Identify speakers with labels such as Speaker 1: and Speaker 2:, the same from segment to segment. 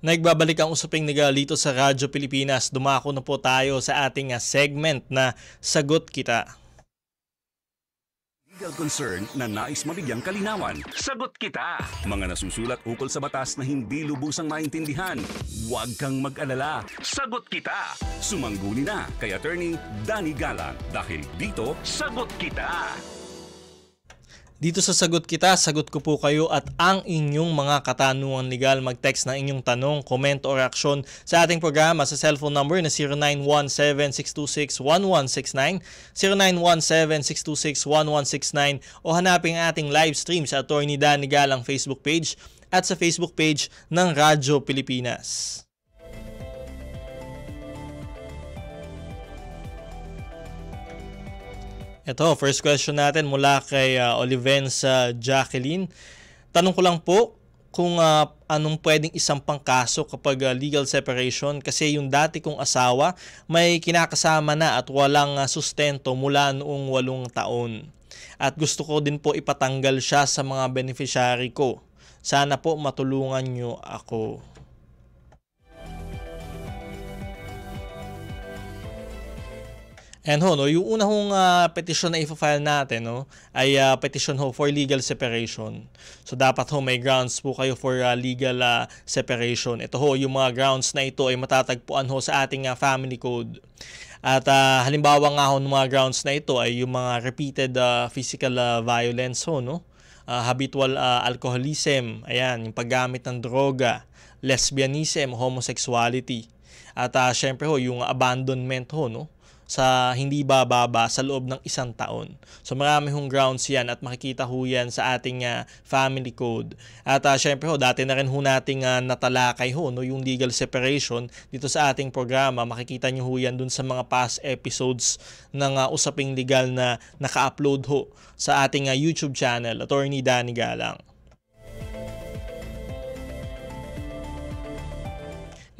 Speaker 1: Nagbabalik ang usaping nagalito sa Radyo Pilipinas. Dumako na po tayo sa ating ah, segment na Sagot Kita. Legal concern na nais mabigyang kalinawan. Sagot kita! Mga nasusulat ukol sa batas na hindi lubusang maintindihan. Huwag kang mag-alala. Sagot kita! Sumangguni na kay Attorney Danny Galan dahil dito, Sagot kita! Dito sa Sagot Kita, sagot ko po kayo at ang inyong mga katanungan legal. Mag-text na inyong tanong, comment o reaksyon sa ating programa sa cellphone number na 0917-626-1169, 0917-626-1169 o hanapin ating live stream sa Atty. Dan Nigalang Facebook page at sa Facebook page ng Radyo Pilipinas. Ito, first question natin mula kay uh, Olivenza Jacqueline. Tanong ko lang po kung uh, anong pwedeng isang pangkaso kapag uh, legal separation kasi yung dati kong asawa may kinakasama na at walang uh, sustento mula noong walong taon. At gusto ko din po ipatanggal siya sa mga beneficiary ko. Sana po matulungan nyo ako. And ho, no, yung una hong uh, ah, petition na ifafile natin no, ay uh, ah, petition ho for legal separation. So dapat ho may grounds po kayo for uh, legal uh, separation. Ito ho, yung mga grounds na ito ay matatagpuan ho sa ating uh, family code. At uh, halimbawa nga ho ng mga grounds na ito ay yung mga repeated uh, physical uh, violence ho, no? Uh, habitual uh, alcoholism, ayan, yung paggamit ng droga, lesbianism, homosexuality. At uh, syempre ho, yung abandonment ho, no? sa hindi bababa sa loob ng isang taon. So marami hong grounds yan at makikita ho yan sa ating uh, family code. At uh, syempre ho, dati na rin ho nating uh, natalakay ho no, yung legal separation dito sa ating programa. Makikita nyo ho yan dun sa mga past episodes ng uh, usaping legal na naka-upload ho sa ating uh, YouTube channel, Attorney Danny Galang.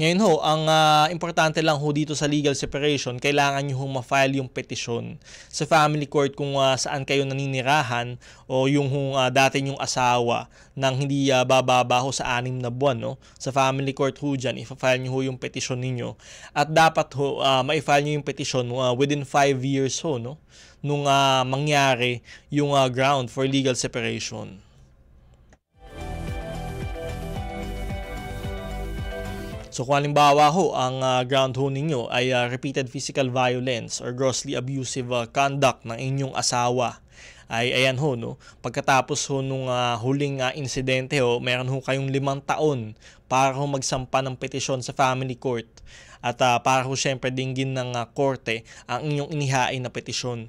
Speaker 1: Ngayon ho, ang uh, importante lang ho dito sa legal separation, kailangan nyo hong ma-file yung petition sa family court kung uh, saan kayo naninirahan o yung uh, dati yung asawa nang hindi uh, bababa ho sa anim na buwan. No? Sa family court ho dyan, ipa-file nyo ho yung petition ninyo. At dapat ho, uh, ma-file nyo yung petition uh, within 5 years ho, no? nung uh, mangyari yung uh, ground for legal separation. So kung halimbawa ho, ang uh, ground ho ninyo ay uh, repeated physical violence or grossly abusive uh, conduct ng inyong asawa, ay ayan ho no pagkatapos ho nung uh, huling uh, insidente ho meron ho kayong limang taon para ho magsampa ng petisyon sa family court at uh, para ho syempre dinggin ng uh, korte ang inyong inihain na petisyon.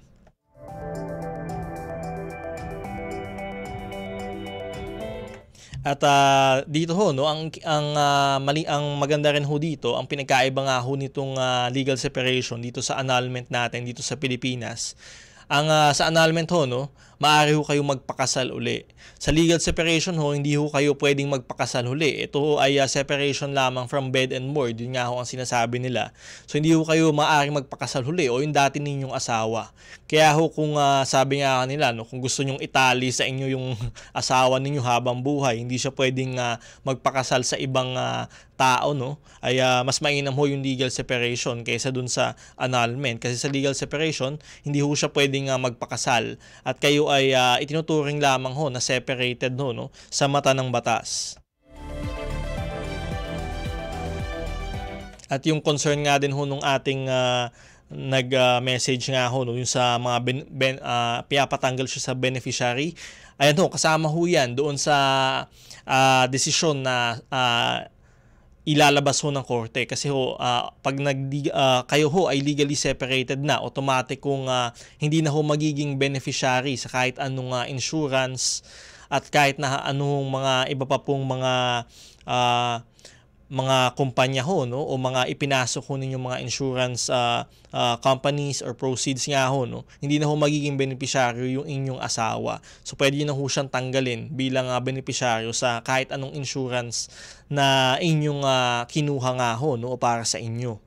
Speaker 1: At uh, dito ho, no, ang ang uh, mali ang maganda rin ho dito, ang pinagkaiba nga ho nitong uh, legal separation dito sa annulment natin dito sa Pilipinas ang uh, sa annulment ho, no, maaari ho kayong magpakasal uli. Sa legal separation ho, hindi ho kayo pwedeng magpakasal uli. Ito ho ay uh, separation lamang from bed and board. Yun nga ho ang sinasabi nila. So hindi ho kayo maaari magpakasal uli o yung dati ninyong asawa. Kaya ho kung uh, sabi nga nila, no, kung gusto nyong itali sa inyo yung asawa ninyo habang buhay, hindi siya pwedeng uh, magpakasal sa ibang uh, tao no ay uh, mas mainam ho yung legal separation kaysa dun sa annulment kasi sa legal separation hindi ho siya pwedeng uh, magpakasal at kayo ay uh, itinuturing lamang ho na separated ho no sa mata ng batas. At yung concern nga din ho nung ating uh, nag-message uh, nga ho no, yung sa mga ben, ben, uh, pinapatanggal siya sa beneficiary. Ayan ho, kasama ho yan doon sa uh, desisyon na uh, ilalabas ho ng korte kasi ho uh, pag nag uh, kayo ho ay legally separated na automatic kung uh, ah, hindi na ho magiging beneficiary sa kahit anong uh, insurance at kahit na anong mga iba pa pong mga uh, mga kumpanya ho no o mga ipinasok ho ninyong mga insurance uh, uh, companies or proceeds nga ho no hindi na ho magiging beneficiaryo yung inyong asawa so pwede na ho siyang tanggalin bilang uh, ah, beneficiaryo sa kahit anong insurance na inyong uh, kinuha nga ho no o para sa inyo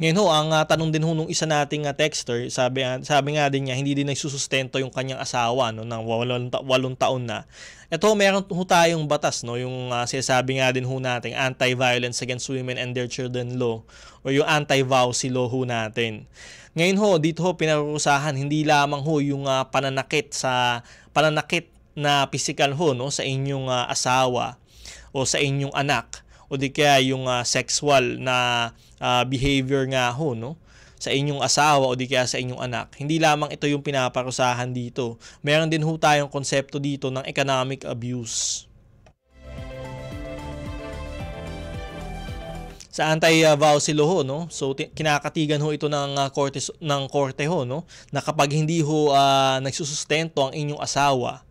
Speaker 1: Ngayon ho, ang uh, tanong din ho nung isa nating uh, texter, sabi, uh, sabi nga din niya, hindi din nagsusustento yung kanyang asawa no, ng walong, walong taon na. Ito, meron ho tayong batas, no, yung uh, sinasabi nga din ho natin, Anti-Violence Against Women and Their Children Law, o yung Anti-Vowsy Law ho natin. Ngayon ho, dito ho, pinarusahan, hindi lamang ho yung uh, pananakit sa pananakit na physical ho no, sa inyong uh, asawa o sa inyong anak o di kaya yung uh, sexual na uh, behavior nga ho, no? sa inyong asawa o di kaya sa inyong anak. Hindi lamang ito yung pinaparusahan dito. Meron din ho tayong konsepto dito ng economic abuse. sa anti-vowsilo ho no so kinakatigan ho ito ng uh, ah, korte ng korte ho no na kapag hindi ho uh, nagsusustento ang inyong asawa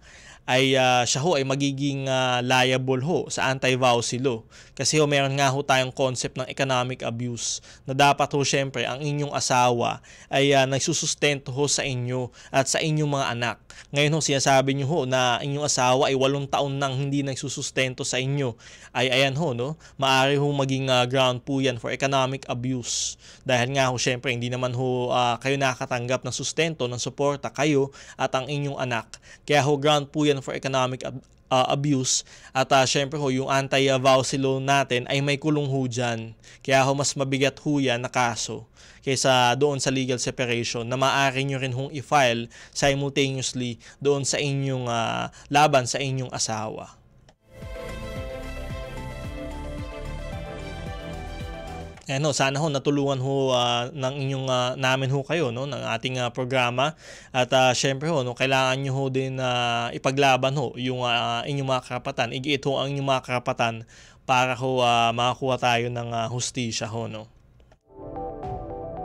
Speaker 1: ay uh, siya ho ay magiging uh, liable ho sa anti-vowsy law. Kasi ho meron nga ho tayong concept ng economic abuse na dapat ho syempre ang inyong asawa ay uh, nagsusustento ho sa inyo at sa inyong mga anak. Ngayon ho sinasabi niyo ho na inyong asawa ay walong taon nang hindi nagsusustento sa inyo. Ay ayan ho no, maari ho maging uh, ground po yan for economic abuse. Dahil nga ho syempre hindi naman ho uh, kayo nakatanggap ng sustento, ng suporta kayo at ang inyong anak. Kaya ho ground po yan Commission for Economic Ab- uh, Abuse. At uh, syempre ho, yung anti-vouchy law natin ay may kulong ho dyan. Kaya ho, mas mabigat ho yan na kaso kaysa doon sa legal separation na maaari nyo rin hong i-file simultaneously doon sa inyong uh, laban sa inyong asawa. ano, sana ho natulungan ho uh, ng inyong uh, namin ho kayo no ng ating uh, programa at uh, syempre ho no kailangan niyo ho din uh, ipaglaban ho yung uh, inyong mga karapatan. Igiit ho ang inyong mga karapatan para ho uh, makakuha tayo ng uh, hustisya ho no.